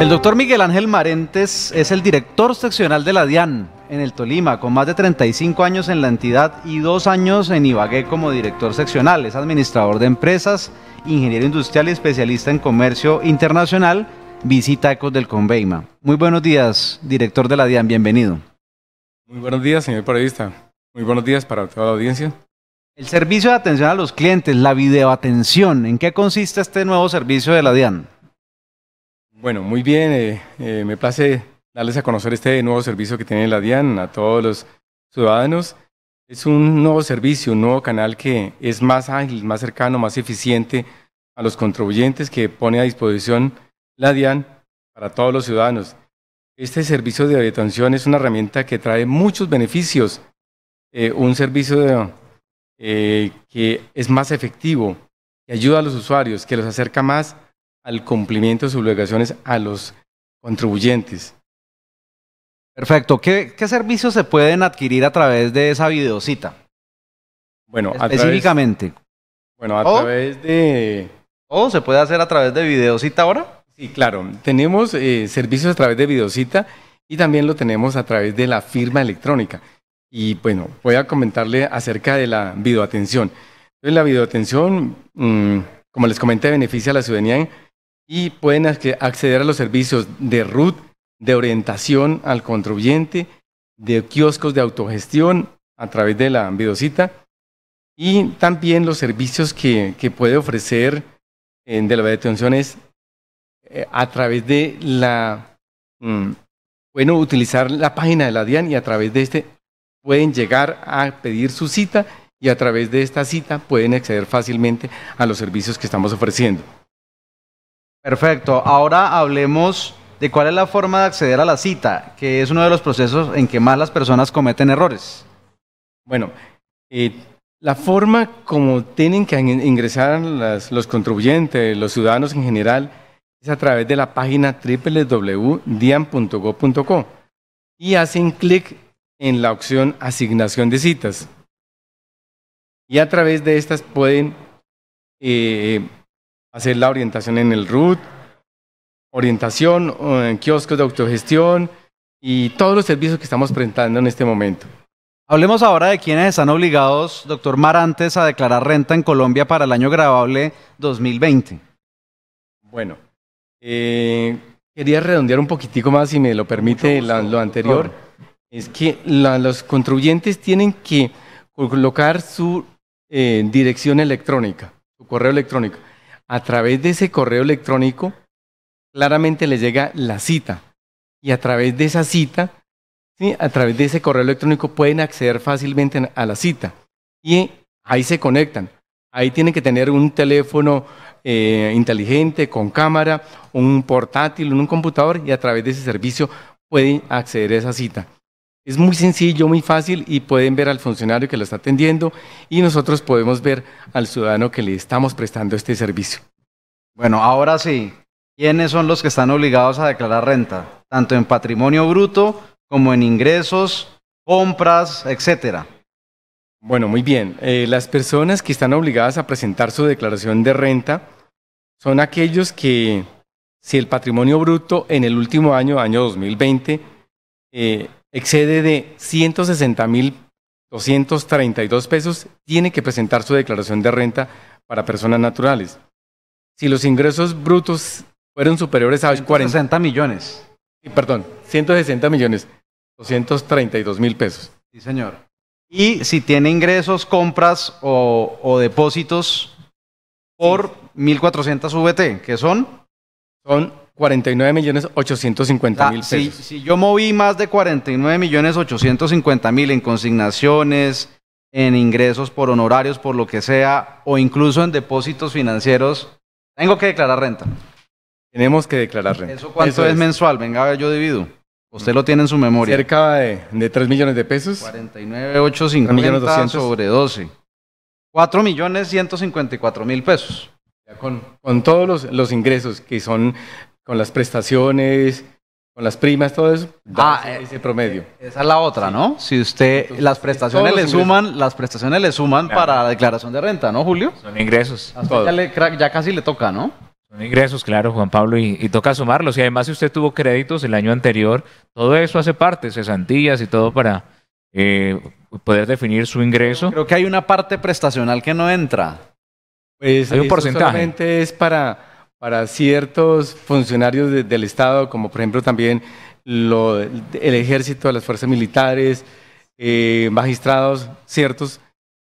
El doctor Miguel Ángel Marentes es el director seccional de la DIAN en el Tolima, con más de 35 años en la entidad y dos años en Ibagué como director seccional. Es administrador de empresas, ingeniero industrial y especialista en comercio internacional, visita Ecos del Conveima. Muy buenos días, director de la DIAN, bienvenido. Muy buenos días, señor periodista. Muy buenos días para toda la audiencia. El servicio de atención a los clientes, la videoatención, ¿en qué consiste este nuevo servicio de la DIAN? Bueno, muy bien. Eh, eh, me place darles a conocer este nuevo servicio que tiene la DIAN a todos los ciudadanos. Es un nuevo servicio, un nuevo canal que es más ágil, más cercano, más eficiente a los contribuyentes que pone a disposición la DIAN para todos los ciudadanos. Este servicio de detención es una herramienta que trae muchos beneficios. Eh, un servicio que es más efectivo, que ayuda a los usuarios, que los acerca más al cumplimiento de sus obligaciones a los contribuyentes. Perfecto. ¿Qué, servicios se pueden adquirir a través de esa videocita? Bueno, específicamente. bueno, a través de... ¿O se puede hacer a través de videocita ahora? Sí, claro. Tenemos eh, servicios a través de videocita y también lo tenemos a través de la firma electrónica. Y bueno, voy a comentarle acerca de la videoatención. Entonces, la videoatención, mm, como les comenté, beneficia a la ciudadanía y pueden acceder a los servicios de RUT, de orientación al contribuyente, de kioscos de autogestión a través de la videocita y también los servicios que, puede ofrecer en eh, de la detención es eh, a través de la, mm, bueno, utilizar la página de la DIAN y a través de este pueden llegar a pedir su cita y a través de esta cita pueden acceder fácilmente a los servicios que estamos ofreciendo. Perfecto. Ahora hablemos de cuál es la forma de acceder a la cita, que es uno de los procesos en que más las personas cometen errores. Bueno, eh, la forma como tienen que ingresar los contribuyentes, los ciudadanos en general, es a través de la página www.dian.gov.co y hacen clic en la opción asignación de citas. Y a través de estas pueden eh, hacer la orientación en el RUT, orientación, en kioscos de autogestión y todos los servicios que estamos presentando en este momento. Hablemos ahora de quienes están obligados, doctor Marantes, a declarar renta en Colombia para el año grabable 2020. Bueno, eh, quería redondear un poquitico más, si me lo permite, lo anterior. Es que los contribuyentes tienen que colocar su eh, dirección electrónica, su correo electrónico a través de ese correo electrónico claramente les llega la cita. Y a través de esa cita, ¿sí? a través de ese correo electrónico pueden acceder fácilmente a la cita. Y ahí se conectan. Ahí tienen que tener un teléfono eh, inteligente con cámara, un portátil, un computador y a través de ese servicio pueden acceder a esa cita. Es muy sencillo, muy fácil y pueden ver al funcionario que lo está atendiendo y nosotros podemos ver al ciudadano que le estamos prestando este servicio. Bueno, ahora sí, ¿quiénes son los que están obligados a declarar renta? Tanto en patrimonio bruto como en ingresos, compras, etcétera. Bueno, muy bien. Eh, las personas que están obligadas a presentar su declaración de renta son aquellos que, si el patrimonio bruto en el último año, año 2020, excede de mil 232 pesos, tiene que presentar su declaración de renta para personas naturales. Si los ingresos brutos fueron superiores a 160 millones. Perdón, 160 millones, 232 mil pesos. Sí, señor. Y si tiene ingresos, compras o, depósitos por 1.400 VT, que son... Son nueve millones mil ah, pesos. Si, yo moví más de 49 millones mil en consignaciones, en ingresos por honorarios, por lo que sea, o incluso en depósitos financieros, tengo que declarar renta. Tenemos que declarar renta. ¿Eso cuánto es, mensual? Venga, yo divido. Usted mm. lo tiene en su memoria. Cerca de, de 3 millones de pesos. 49,850 sobre 12. 4 millones 154 mil pesos. Con, todos los, ingresos que son con las prestaciones, con las primas, todo eso, ah, ese, eh, promedio. Esa es la otra, ¿no? Si usted las prestaciones le suman, las prestaciones le suman para la declaración de renta, ¿no, Julio? Son ingresos. Ya, casi le toca, ¿no? Son ingresos, claro, Juan Pablo, y, toca sumarlos. Y además, si usted tuvo créditos el año anterior, todo eso hace parte, cesantías y todo para eh, poder definir su ingreso. Creo que hay una parte prestacional que no entra. Pues hay un porcentaje. es para para ciertos funcionarios del Estado, como por ejemplo también el ejército, las fuerzas militares, eh, magistrados, ciertos,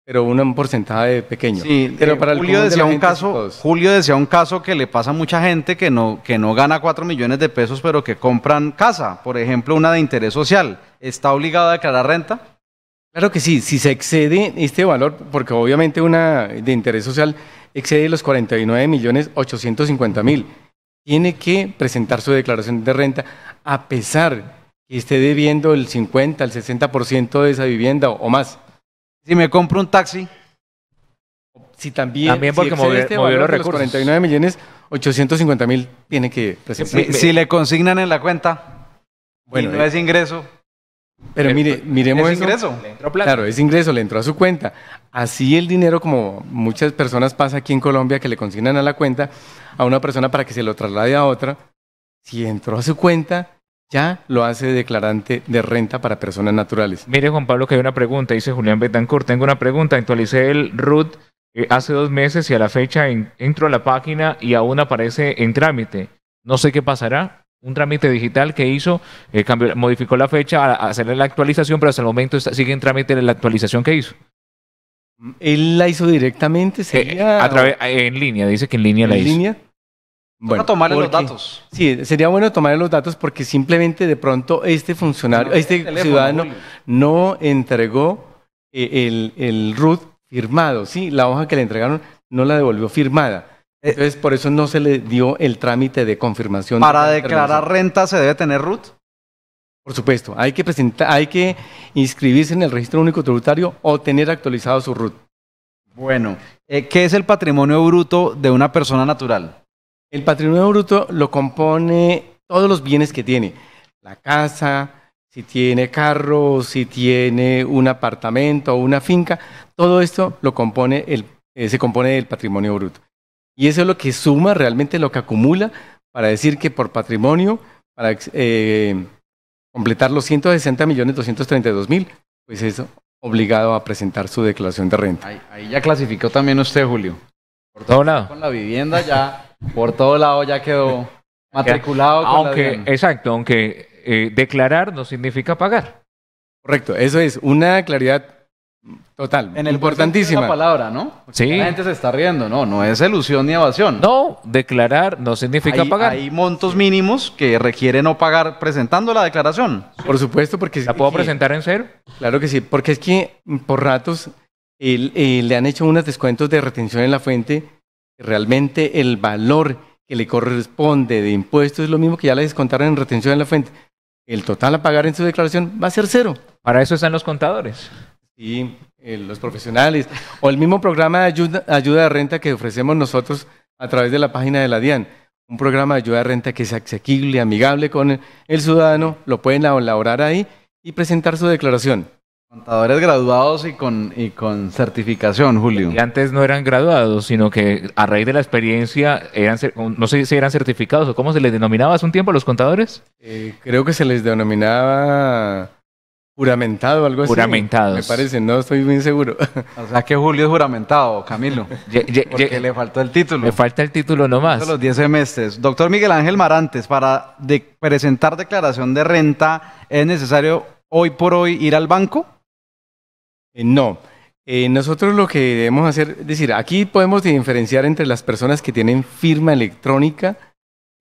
pero un porcentaje pequeño. Eh, Julio decía un caso, Julio decía un caso que le pasa a mucha gente que no, que no gana cuatro millones de pesos, pero que compran casa, por ejemplo, una de interés social. ¿Está obligada a declarar renta? Claro que sí, si se excede este valor, porque obviamente una de interés social excede los 49 millones 850 mil, tiene que presentar su declaración de renta a pesar que esté debiendo el 50, el 60% de esa vivienda o, más. Si me compro un taxi. Si también, porque si este movió, los 49 millones 850 mil tiene que presentar. Si, le consignan en la cuenta bueno, no es ingreso. Pero mire, miremos es ingreso, eso. Claro, es ingreso, le entró a su cuenta. Así el dinero, como muchas personas pasa aquí en Colombia, que le consignan a la cuenta a una persona para que se lo traslade a otra, si entró a su cuenta, ya lo hace declarante de renta para personas naturales. Mire, Juan Pablo, que hay una pregunta, dice Julián Betancourt. Tengo una pregunta. Actualicé el RUT eh, hace dos meses y a la fecha entro a la página y aún aparece en trámite. No sé qué pasará un trámite digital que hizo, eh, modificó la fecha a, hacerle la actualización, pero hasta el momento sigue en trámite la actualización que hizo. Él la hizo directamente, eh, sería... Eh, en línea, dice que en línea la hizo. ¿En línea? Bueno, tomar los datos. Sí, sería bueno tomar los datos porque simplemente de pronto este funcionario, este ciudadano no entregó el, el, firmado, ¿sí? La hoja que le entregaron no la devolvió firmada. Eh, Entonces, por eso no se le dio el trámite de confirmación. Para declarar renta se debe tener RUT. Por supuesto, hay que presentar, hay que inscribirse en el registro único tributario o tener actualizado su RUT. Bueno, eh, ¿qué es el patrimonio bruto de una persona natural? El patrimonio bruto lo compone todos los bienes que tiene. La casa, si tiene carro, si tiene un apartamento o una finca, todo esto lo compone el, eh, se compone del patrimonio bruto. Y eso es lo que suma realmente, lo que acumula para decir que por patrimonio, para eh, completar los 160 millones 232 mil, pues es obligado a presentar su declaración de renta. Ahí, ya clasificó también usted, Julio. Por todo lado. Con la vivienda ya, por todo lado ya quedó matriculado. aunque, exacto, aunque eh, declarar no significa pagar. Correcto, eso es una claridad Total, en importantísima la palabra, ¿no? sí. La gente se está riendo, no, no es elusión ni evasión. No, declarar no significa pagar. Hay montos mínimos que requiere no pagar presentando la declaración. Por supuesto, porque la puedo presentar en cero. Claro que sí, porque es que por ratos eh, le han hecho unos descuentos de retención en la fuente. Realmente el valor que le corresponde de impuestos es lo mismo que ya le descontaron en retención en la fuente. El total a pagar en su declaración va a ser cero. Para eso están los contadores y eh, los profesionales, o el mismo programa de ayuda, de renta que ofrecemos nosotros a través de la página de la DIAN. Un programa de ayuda de renta que es asequible, amigable con el, ciudadano, lo pueden elaborar ahí y presentar su declaración. Contadores graduados y con, y con certificación, Julio. Y antes no eran graduados, sino que a raíz de la experiencia, eran no sé si eran certificados o cómo se les denominaba hace un tiempo a los contadores. Eh, creo que se les denominaba Juramentado, algo así. Juramentados. Me parece, no estoy muy seguro. O sea que Julio es juramentado, Camilo. porque le faltó el título. Le falta el título nomás. Los 10 semestres. Doctor Miguel Ángel Marantes, para presentar declaración de renta, ¿es necesario hoy por hoy ir al banco? Eh, no. Eh, nosotros lo que debemos hacer, es decir, aquí podemos diferenciar entre las personas que tienen firma electrónica,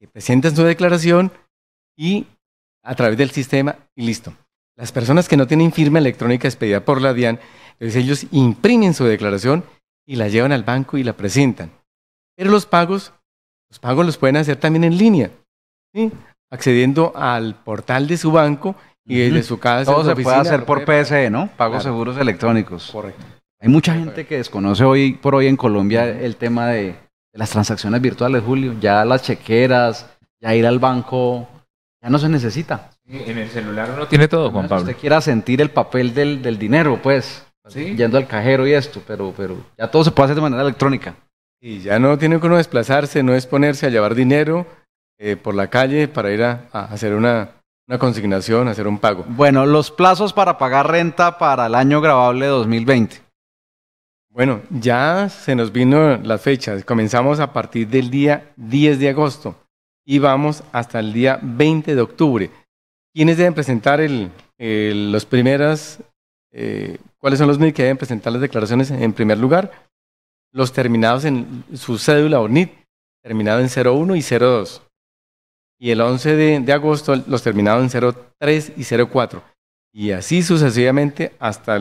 que presentan su declaración y a través del sistema y listo. Las personas que no tienen firma electrónica expedida por la DIAN, ellos imprimen su declaración y la llevan al banco y la presentan. Pero los pagos, los pagos los pueden hacer también en línea, accediendo al portal de su banco y desde su casa. Todo se puede hacer por PSE, ¿no? Pagos seguros electrónicos. Correcto. Hay mucha gente que desconoce hoy por hoy en Colombia el tema de, de las transacciones virtuales, Julio. Ya las chequeras, ya ir al banco, ya no se necesita. En el celular uno tiene todo, Juan Pablo. Usted quiera sentir el papel del, dinero, pues, yendo al cajero y esto, pero, pero ya todo se puede hacer de manera electrónica. Y ya no tiene que uno desplazarse, no es ponerse a llevar dinero eh, por la calle para ir a, hacer una, una consignación, hacer un pago. Bueno, los plazos para pagar renta para el año grabable 2020. Bueno, ya se nos vino las fechas. Comenzamos a partir del día 10 de agosto y vamos hasta el día 20 de octubre. ¿Quiénes deben presentar el, los primeras, eh, cuáles son los que deben presentar las declaraciones en primer lugar? Los terminados en su cédula o NIT, terminado en 01 y 02. Y el 11 de, agosto los terminados en 03 y 04. Y así sucesivamente hasta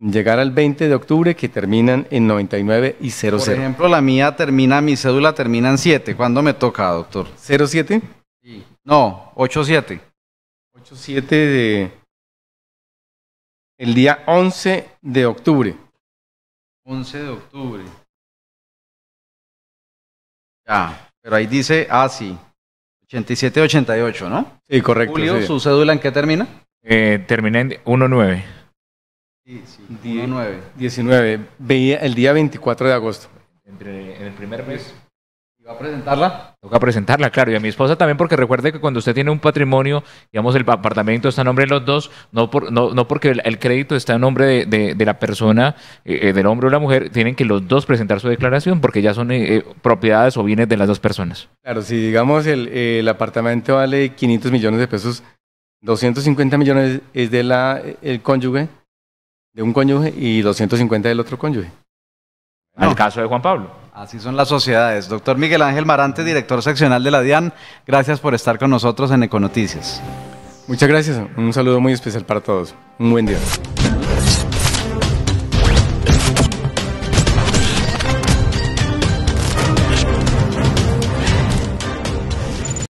llegar al 20 de octubre que terminan en 99 y 00. Por ejemplo, la mía termina, mi cédula termina en 7. ¿Cuándo me toca, doctor? ¿07? Sí. No, 87. 8.7 de... El día 11 de octubre. 11 de octubre. Ya, pero ahí dice, ah, sí, 87-88, ¿no? Sí, correcto. Julio, ¿su cédula en qué termina? Eh, termina en 1.9. Sí, sí, 19. 19. Veía el día 24 de agosto. en el primer mes a presentarla? Toca presentarla, claro, y a mi esposa también, porque recuerde que cuando usted tiene un patrimonio, digamos, el apartamento está a nombre de los dos, no, no, no porque el, crédito está a nombre de, la persona, eh, eh, del hombre o la mujer, tienen que los dos presentar su declaración, porque ya son eh, propiedades o bienes de las dos personas. Claro, si digamos el, el apartamento vale 500 millones de pesos, 250 millones es de cónyuge, de un cónyuge, y 250 del otro cónyuge. En el caso de Juan Pablo. Así son las sociedades. Doctor Miguel Ángel Marante, director seccional de la DIAN, gracias por estar con nosotros en Econoticias. Muchas gracias. Un saludo muy especial para todos. Un buen día.